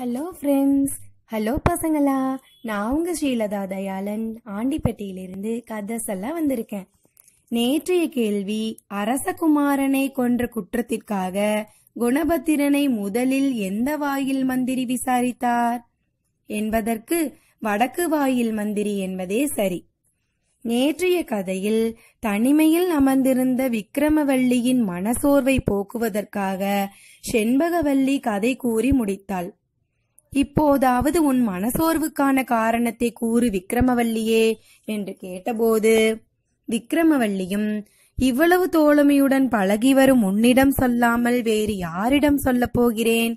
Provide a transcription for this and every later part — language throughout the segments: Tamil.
ஹலோ ஃப்ரெண்ட்ஸ் ஹலோ பசங்களா நான் உங்க ஸ்ரீலதா தயாளன் ஆண்டிப்பட்டியிலிருந்து கதை சொல்ல வந்திருக்கேன் நேற்றைய கேள்வி அரசகுமாரனை கொன்ற குற்றத்திற்காக குணபத்திரனை முதலில் எந்த வாயில் மந்திரி விசாரித்தார் என்பதற்கு வடக்கு வாயில் மந்திரி என்பதே சரி நேற்றைய கதையில் தனிமையில் அமர்ந்திருந்த விக்ரமவல்லியின் மனசோர்வை போக்குவதற்காக செண்பகவல்லி கதை கூறி முடித்தாள் இப்போதாவது உன் மனசோர்வுக்கான காரணத்தை கூறு விக்ரமவல்லியே என்று கேட்டபோது விக்ரமவல்லியும் இவ்வளவு தோழமையுடன் பழகி வரும் உன்னிடம் சொல்லாமல் வேறு யாரிடம் சொல்லப் போகிறேன்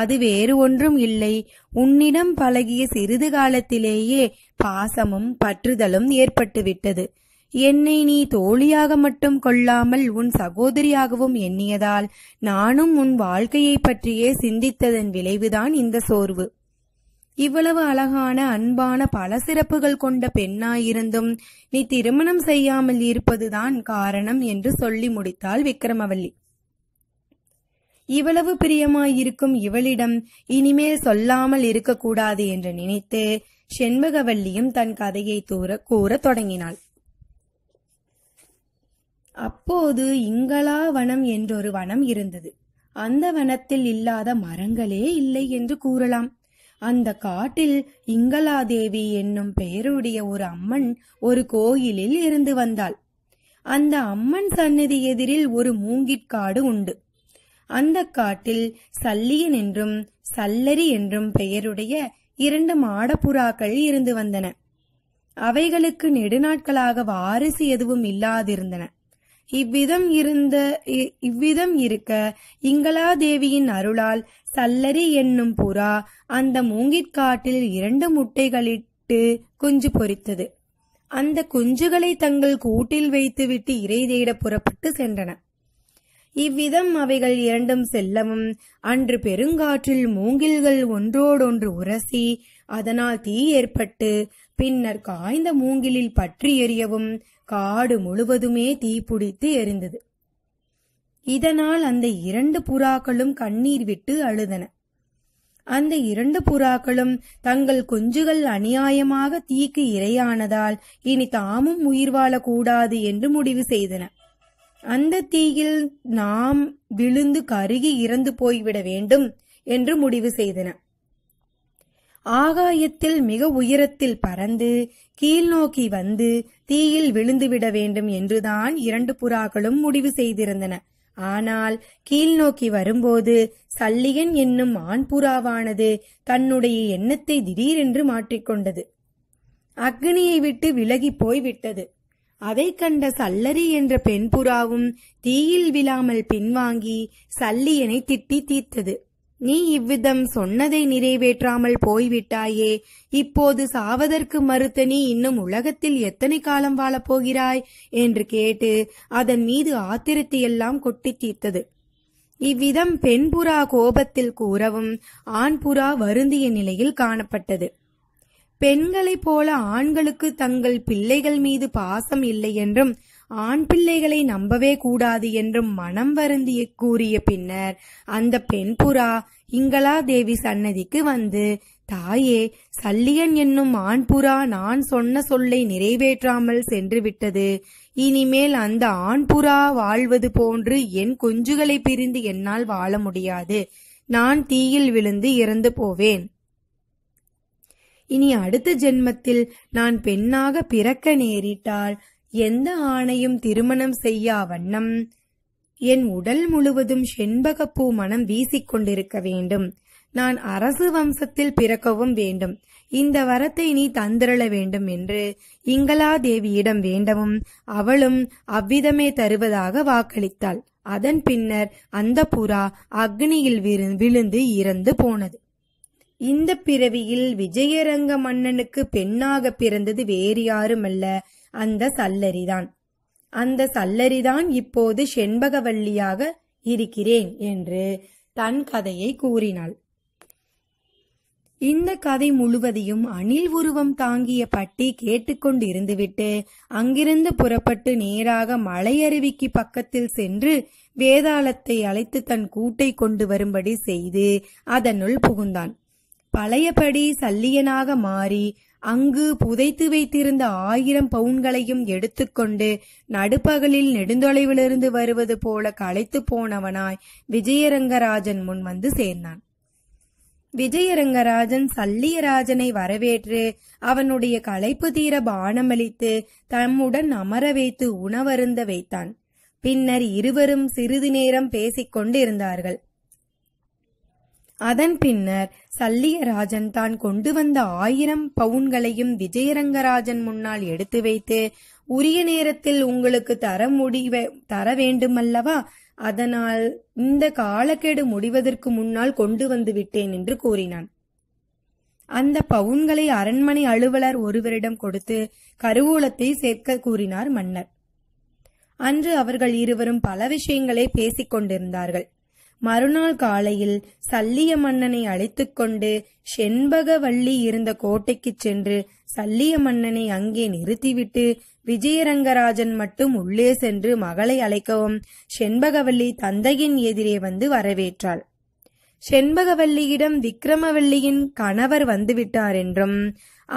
அது வேறு ஒன்றும் இல்லை உன்னிடம் பழகிய சிறிது காலத்திலேயே பாசமும் பற்றுதலும் ஏற்பட்டுவிட்டது என்னை நீ தோழியாக மட்டும் கொள்ளாமல் உன் சகோதரியாகவும் எண்ணியதால் நானும் உன் வாழ்க்கையை பற்றியே சிந்தித்ததன் விளைவுதான் இந்த சோர்வு இவ்வளவு அழகான அன்பான பல சிறப்புகள் கொண்ட பெண்ணாயிருந்தும் நீ திருமணம் செய்யாமல் இருப்பதுதான் காரணம் என்று சொல்லி முடித்தாள் விக்ரமவல்லி இவ்வளவு பிரியமாயிருக்கும் இவளிடம் இனிமேல் சொல்லாமல் இருக்கக்கூடாது என்று நினைத்து செண்பகவல்லியும் தன் கதையை தூர கூற தொடங்கினாள் அப்போது இங்களா வனம் என்றொரு வனம் இருந்தது அந்த வனத்தில் இல்லாத மரங்களே இல்லை என்று கூறலாம் அந்த காட்டில் தேவி என்னும் பெயருடைய ஒரு அம்மன் ஒரு கோயிலில் இருந்து வந்தாள் அந்த அம்மன் சன்னதி எதிரில் ஒரு மூங்கிற்காடு உண்டு அந்த காட்டில் சல்லியன் என்றும் சல்லரி என்றும் பெயருடைய இரண்டு மாடப்புறாக்கள் இருந்து வந்தன அவைகளுக்கு நெடுநாட்களாக வாரிசு எதுவும் இல்லாதிருந்தன இவ்விதம் இருந்த இவ்விதம் இருக்க இங்கலாதேவியின் அருளால் சல்லரி என்னும் புறா அந்த மூங்கிற் காட்டில் இரண்டு முட்டைகளிட்டு குஞ்சு பொறித்தது அந்த குஞ்சுகளை தங்கள் கூட்டில் வைத்துவிட்டு இறை தேட புறப்பட்டு சென்றன இவ்விதம் அவைகள் இரண்டும் செல்லவும் அன்று பெருங்காற்றில் மூங்கில்கள் ஒன்றோடொன்று உரசி அதனால் தீ ஏற்பட்டு பின்னர் காய்ந்த மூங்கிலில் பற்றி எரியவும் காடு முழுவதுமே தீப்பிடித்து எரிந்தது இதனால் அந்த இரண்டு புறாக்களும் கண்ணீர் விட்டு அழுதன அந்த இரண்டு புறாக்களும் தங்கள் குஞ்சுகள் அநியாயமாக தீக்கு இரையானதால் இனி தாமும் உயிர் வாழக்கூடாது என்று முடிவு செய்தன அந்த தீயில் நாம் விழுந்து கருகி இறந்து போய்விட வேண்டும் என்று முடிவு செய்தன ஆகாயத்தில் மிக உயரத்தில் பறந்து கீழ் நோக்கி வந்து தீயில் விழுந்துவிட வேண்டும் என்றுதான் இரண்டு புறாக்களும் முடிவு செய்திருந்தன ஆனால் கீழ் நோக்கி வரும்போது சல்லியன் என்னும் ஆண் புறாவானது தன்னுடைய எண்ணத்தை திடீரென்று மாற்றிக்கொண்டது அக்னியை விட்டு விலகி போய்விட்டது அதை கண்ட சல்லரி என்ற பெண் புறாவும் தீயில் விழாமல் பின்வாங்கி சல்லியனை திட்டி தீர்த்தது நீ இவ்விதம் சொன்னதை நிறைவேற்றாமல் போய்விட்டாயே இப்போது சாவதற்கு மறுத்த நீ இன்னும் உலகத்தில் எத்தனை காலம் வாழப்போகிறாய் என்று கேட்டு அதன் மீது ஆத்திரத்தையெல்லாம் கொட்டி தீர்த்தது இவ்விதம் பெண் புறா கோபத்தில் கூறவும் ஆண் புறா வருந்திய நிலையில் காணப்பட்டது பெண்களைப் போல ஆண்களுக்கு தங்கள் பிள்ளைகள் மீது பாசம் இல்லை என்றும் ஆண் பிள்ளைகளை நம்பவே கூடாது என்றும் மனம் வருந்திய கூறிய பின்னர் அந்த பெண் புறா இங்களா தேவி சன்னதிக்கு வந்து தாயே சல்லியன் என்னும் ஆண்புறா நான் சொன்ன சொல்லை நிறைவேற்றாமல் சென்றுவிட்டது இனிமேல் அந்த ஆண்புறா வாழ்வது போன்று என் குஞ்சுகளை பிரிந்து என்னால் வாழ முடியாது நான் தீயில் விழுந்து இறந்து போவேன் இனி அடுத்த ஜென்மத்தில் நான் பெண்ணாக பிறக்க நேரிட்டால் எந்த ஆணையும் திருமணம் செய்யா வண்ணம் என் உடல் முழுவதும் செண்பகப்பூ மனம் வீசிக்கொண்டிருக்க வேண்டும் நான் அரசு வம்சத்தில் பிறக்கவும் வேண்டும் இந்த வரத்தை நீ தந்திரள வேண்டும் என்று இங்கலாதேவியிடம் வேண்டவும் அவளும் அவ்விதமே தருவதாக வாக்களித்தாள் அதன் பின்னர் அந்த புறா அக்னியில் விழுந்து இறந்து போனது இந்த பிறவியில் விஜயரங்க மன்னனுக்கு பெண்ணாக பிறந்தது வேறு யாருமல்ல அந்த சல்லரிதான் அந்த சல்லரிதான் இப்போது செண்பகவல்லியாக இருக்கிறேன் என்று தன் கதையை கூறினாள் இந்த கதை முழுவதையும் அணில் உருவம் தாங்கிய பட்டி கேட்டுக்கொண்டு இருந்துவிட்டு அங்கிருந்து புறப்பட்டு நேராக மலையருவிக்கு பக்கத்தில் சென்று வேதாளத்தை அழைத்து தன் கூட்டை கொண்டு வரும்படி செய்து அதனுள் புகுந்தான் பழையபடி சல்லியனாக மாறி அங்கு புதைத்து வைத்திருந்த ஆயிரம் பவுன்களையும் எடுத்துக்கொண்டு நடுப்பகலில் நெடுந்தொலைவிலிருந்து வருவது போல களைத்து போனவனாய் விஜயரங்கராஜன் முன் வந்து சேர்ந்தான் விஜயரங்கராஜன் சல்லியராஜனை வரவேற்று அவனுடைய களைப்பு தீர பானமளித்து தம்முடன் அமர வைத்து உணவருந்த வைத்தான் பின்னர் இருவரும் சிறிது நேரம் பேசிக் இருந்தார்கள் அதன் பின்னர் சல்லியராஜன் தான் கொண்டு வந்த ஆயிரம் பவுன்களையும் விஜயரங்கராஜன் முன்னால் எடுத்து வைத்து உரிய நேரத்தில் உங்களுக்கு தர முடிவ தர வேண்டுமல்லவா அதனால் இந்த காலக்கெடு முடிவதற்கு முன்னால் கொண்டு வந்து விட்டேன் என்று கூறினான் அந்த பவுன்களை அரண்மனை அலுவலர் ஒருவரிடம் கொடுத்து கருவூலத்தை சேர்க்க கூறினார் மன்னர் அன்று அவர்கள் இருவரும் பல விஷயங்களை பேசிக் கொண்டிருந்தார்கள் மறுநாள் காலையில் சல்லிய மன்னனை அழைத்துக்கொண்டு செண்பகவள்ளி இருந்த கோட்டைக்கு சென்று சல்லிய மன்னனை அங்கே நிறுத்திவிட்டு விஜயரங்கராஜன் மட்டும் உள்ளே சென்று மகளை அழைக்கவும் செண்பகவல்லி தந்தையின் எதிரே வந்து வரவேற்றாள் செண்பகவல்லியிடம் விக்ரமவல்லியின் கணவர் வந்துவிட்டார் என்றும்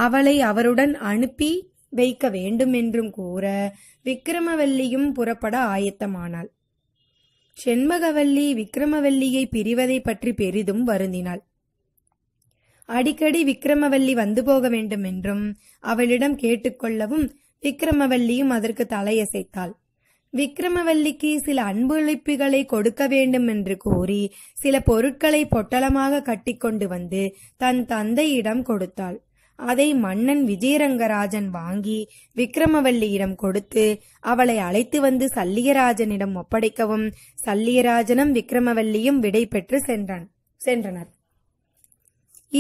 அவளை அவருடன் அனுப்பி வைக்க வேண்டும் என்றும் கூற விக்ரமவல்லியும் புறப்பட ஆயத்தமானாள் செண்மகவல்லி விக்ரமவல்லியை பிரிவதை பற்றி பெரிதும் வருந்தினாள் அடிக்கடி விக்ரமவல்லி வந்து போக வேண்டும் என்றும் அவளிடம் கேட்டுக்கொள்ளவும் விக்ரமவல்லியும் அதற்கு தலையசைத்தாள் விக்ரமவல்லிக்கு சில அன்புழைப்புகளை கொடுக்க வேண்டும் என்று கூறி சில பொருட்களை பொட்டலமாக கட்டிக்கொண்டு வந்து தன் தந்தையிடம் கொடுத்தாள் அதை மன்னன் விஜயரங்கராஜன் வாங்கி விக்ரமவல்லியிடம் கொடுத்து அவளை அழைத்து வந்து சல்லியராஜனிடம் ஒப்படைக்கவும் சல்லியராஜனும் விக்ரமவல்லியும் விடை பெற்று சென்றான் சென்றனர்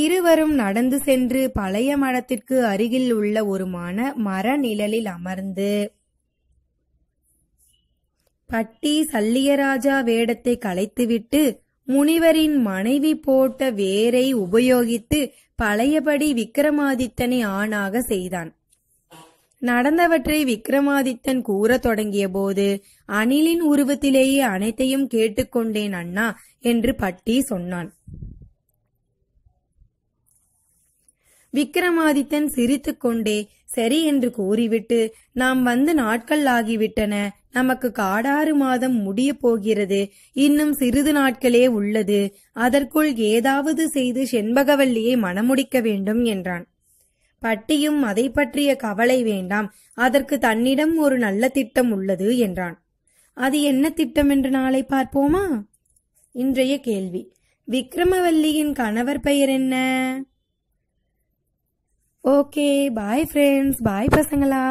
இருவரும் நடந்து சென்று பழைய மடத்திற்கு அருகில் உள்ள ஒரு மன மர நிழலில் அமர்ந்து பட்டி சல்லியராஜா வேடத்தை கலைத்துவிட்டு முனிவரின் மனைவி போட்ட வேரை உபயோகித்து பழையபடி விக்ரமாதித்தனை ஆணாக செய்தான் நடந்தவற்றை விக்ரமாதித்தன் கூற தொடங்கிய போது அணிலின் உருவத்திலேயே அனைத்தையும் கேட்டுக்கொண்டேன் அண்ணா என்று பட்டி சொன்னான் விக்ரமாதித்தன் சிரித்துக்கொண்டே சரி என்று கூறிவிட்டு நாம் வந்து நாட்கள் ஆகிவிட்டன நமக்கு காடாறு மாதம் முடிய போகிறது இன்னும் சிறிது நாட்களே உள்ளது அதற்குள் ஏதாவது செய்து செண்பகவல்லியை மணமுடிக்க வேண்டும் என்றான் பட்டியும் அதை பற்றிய கவலை வேண்டாம் அதற்கு தன்னிடம் ஒரு நல்ல திட்டம் உள்ளது என்றான் அது என்ன திட்டம் என்று நாளை பார்ப்போமா இன்றைய கேள்வி விக்ரமவல்லியின் கணவர் பெயர் என்ன ஓகே பாய் ஃப்ரெண்ட்ஸ் பாய் பசங்களா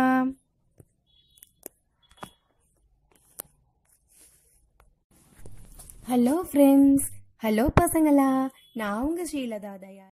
ஹலோ ஃப்ரெண்ட்ஸ் ஹலோ பசங்களா நான் உங்கள் ஸ்ரீலதா தயா